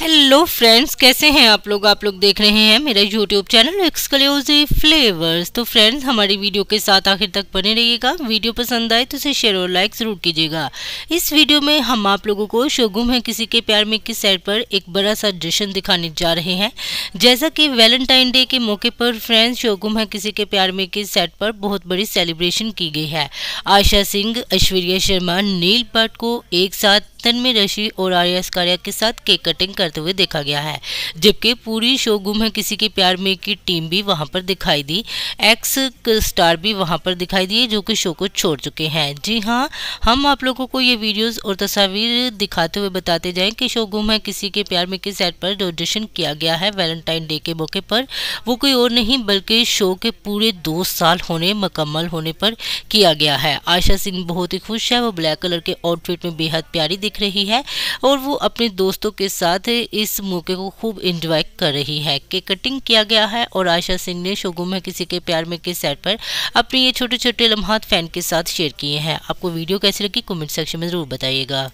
hello friends कैसे हैं आप लोग आप लोग देख रहे हैं मेरा यूट्यूब चैनल एक्सक्लूसिव फ्लेवर्स तो फ्रेंड्स हमारी वीडियो के साथ आखिर तक बने रहिएगा वीडियो पसंद आए तो इसे शेयर और लाइक ज़रूर कीजिएगा इस वीडियो में हम आप लोगों को शोगुम है किसी के प्यार में किस साइड पर एक बड़ा सा जश्न दिखाने जा रहे हैं जैसा कि वैलेंटाइन डे के मौके पर फ्रेंड्स शोगुम है किसी के प्यार में किस साइड पर बहुत बड़ी सेलिब्रेशन की गई है आशा सिंह ऐश्वर्या शर्मा नील पट को एक साथ में रशि और आर्य कार्या के साथ केक कटिंग करते हुए देखा गया है जबकि पूरी शो गुम है किसी के प्यार में की टीम भी वहां पर दिखाई दी एक्स स्टार भी वहां पर दिखाई दिए जो कि शो को छोड़ चुके हैं जी हाँ हम आप लोगों को ये वीडियोस और तस्वीर दिखाते हुए बताते जाएं कि शो गुम है किसी के प्यार में किस सेट पर ऑडिशन किया गया है वैलेंटाइन डे के मौके पर वो कोई और नहीं बल्कि शो के पूरे दो साल होने मुकम्मल होने पर किया गया है आशा सिंह बहुत ही खुश है वो ब्लैक कलर के आउटफिट में बेहद प्यारी दिख रही है और वो अपने दोस्तों के साथ इस मौके को खूब इंजॉय कर रही है केक कटिंग किया गया है और आशा सिंह ने शोगुम है किसी के प्यार में के सेट पर अपने ये छोटे छोटे लम्हात फैन के साथ शेयर किए हैं आपको वीडियो कैसी लगी कमेंट सेक्शन में ज़रूर बताइएगा